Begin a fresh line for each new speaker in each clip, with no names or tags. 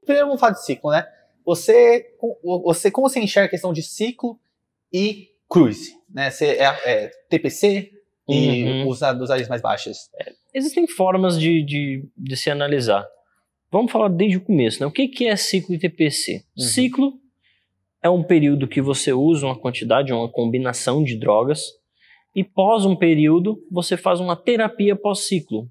Primeiro vamos falar de ciclo, né? Você, você como você enxerga a questão de ciclo e cruise, né? Você é, é TPC e uhum. dos áreas mais baixas. É, existem formas de, de, de, se analisar. Vamos falar desde o começo, né? O que, que é ciclo e TPC? Uhum. Ciclo é um período que você usa uma quantidade, uma combinação de drogas, e pós um período você faz uma terapia pós-ciclo,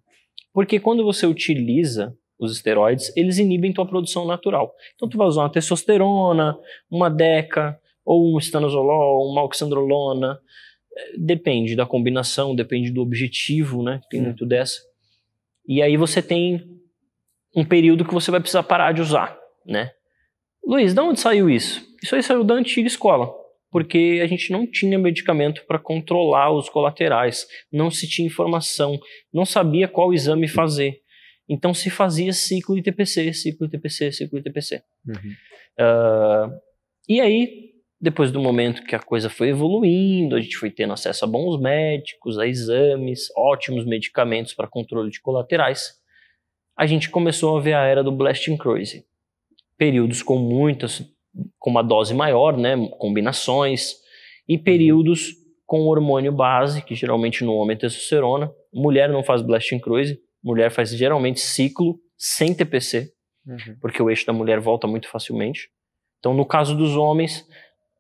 porque quando você utiliza os esteroides, eles inibem tua produção natural. Então tu vai usar uma testosterona, uma deca, ou um estanozolol, uma oxandrolona. Depende da combinação, depende do objetivo, né? Tem muito dessa. E aí você tem um período que você vai precisar parar de usar, né? Luiz, de onde saiu isso? Isso aí saiu da antiga escola porque a gente não tinha medicamento para controlar os colaterais, não se tinha informação, não sabia qual exame fazer. Então se fazia ciclo ITPC, ciclo ITPC, ciclo ITPC. Uhum. Uh, e aí, depois do momento que a coisa foi evoluindo, a gente foi tendo acesso a bons médicos, a exames, ótimos medicamentos para controle de colaterais, a gente começou a ver a era do Blasting Crazy. Períodos com muitas com uma dose maior, né, combinações, e períodos com hormônio base, que geralmente no homem é testosterona. Mulher não faz blasting cruise, mulher faz geralmente ciclo sem TPC, uhum. porque o eixo da mulher volta muito facilmente. Então, no caso dos homens,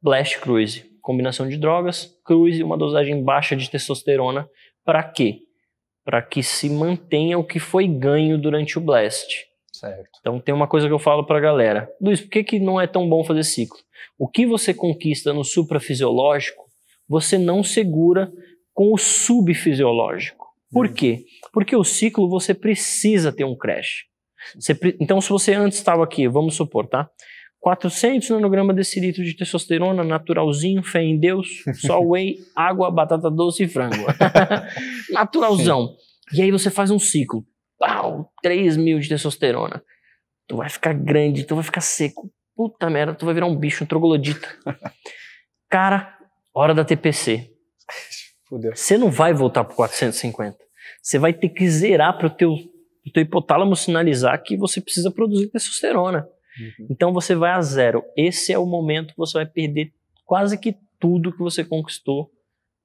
blast cruise, combinação de drogas, cruise e uma dosagem baixa de testosterona, para quê? Para que se mantenha o que foi ganho durante o blast. Certo. Então tem uma coisa que eu falo para a galera. Luiz, por que, que não é tão bom fazer ciclo? O que você conquista no suprafisiológico, você não segura com o subfisiológico. Por hum. quê? Porque o ciclo você precisa ter um crash. Você, então se você antes estava aqui, vamos supor, tá? 400 nanogramas desse litro de testosterona, naturalzinho, fé em Deus, só whey, água, batata doce e frango. Naturalzão. Sim. E aí você faz um ciclo pau, 3 mil de testosterona. Tu vai ficar grande, tu vai ficar seco. Puta merda, tu vai virar um bicho, um troglodita. Cara, hora da TPC. Você não vai voltar pro 450. Você vai ter que zerar pro teu, pro teu hipotálamo sinalizar que você precisa produzir testosterona. Uhum. Então você vai a zero. Esse é o momento que você vai perder quase que tudo que você conquistou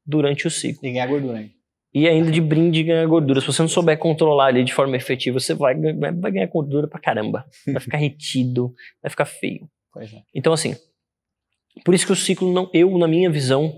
durante o ciclo. E ganhar é gordura, hein? E ainda de brinde ganha gordura. Se você não souber controlar ali de forma efetiva, você vai, vai ganhar gordura pra caramba. Vai ficar retido, vai ficar feio. É. Então, assim, por isso que o ciclo não. Eu, na minha visão,